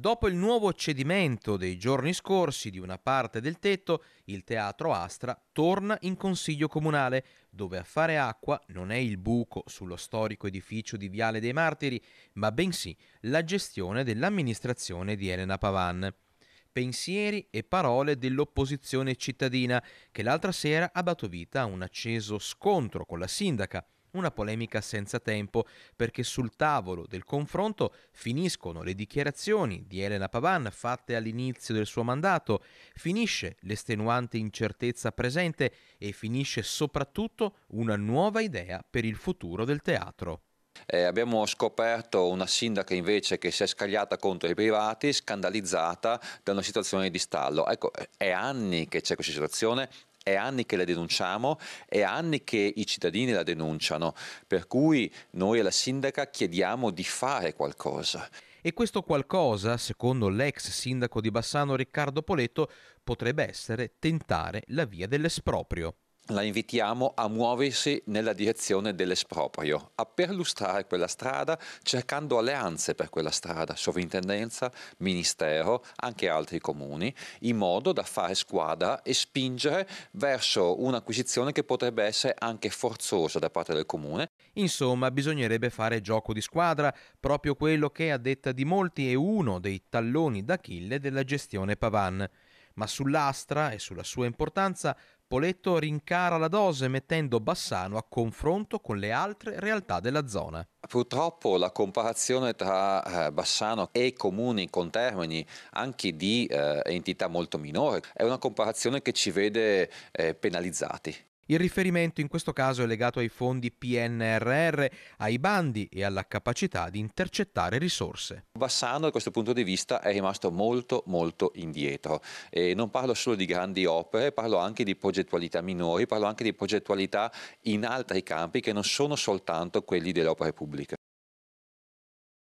Dopo il nuovo cedimento dei giorni scorsi di una parte del tetto, il teatro Astra torna in consiglio comunale, dove a fare acqua non è il buco sullo storico edificio di Viale dei Martiri, ma bensì la gestione dell'amministrazione di Elena Pavan. Pensieri e parole dell'opposizione cittadina, che l'altra sera ha dato vita a un acceso scontro con la sindaca, una polemica senza tempo perché sul tavolo del confronto finiscono le dichiarazioni di Elena Pavan fatte all'inizio del suo mandato, finisce l'estenuante incertezza presente e finisce soprattutto una nuova idea per il futuro del teatro. Eh, abbiamo scoperto una sindaca invece che si è scagliata contro i privati, scandalizzata da una situazione di stallo. Ecco, è anni che c'è questa situazione, è anni che la denunciamo, è anni che i cittadini la denunciano, per cui noi alla sindaca chiediamo di fare qualcosa. E questo qualcosa, secondo l'ex sindaco di Bassano Riccardo Poletto, potrebbe essere tentare la via dell'esproprio la invitiamo a muoversi nella direzione dell'esproprio, a perlustrare quella strada cercando alleanze per quella strada, sovrintendenza, ministero, anche altri comuni, in modo da fare squadra e spingere verso un'acquisizione che potrebbe essere anche forzosa da parte del comune. Insomma, bisognerebbe fare gioco di squadra, proprio quello che a detta di molti è uno dei talloni d'Achille della gestione Pavan ma sull'astra e sulla sua importanza Poletto rincara la dose mettendo Bassano a confronto con le altre realtà della zona. Purtroppo la comparazione tra eh, Bassano e comuni con termini anche di eh, entità molto minore è una comparazione che ci vede eh, penalizzati. Il riferimento in questo caso è legato ai fondi PNRR, ai bandi e alla capacità di intercettare risorse. Bassano da questo punto di vista è rimasto molto molto indietro e non parlo solo di grandi opere, parlo anche di progettualità minori, parlo anche di progettualità in altri campi che non sono soltanto quelli delle opere pubbliche.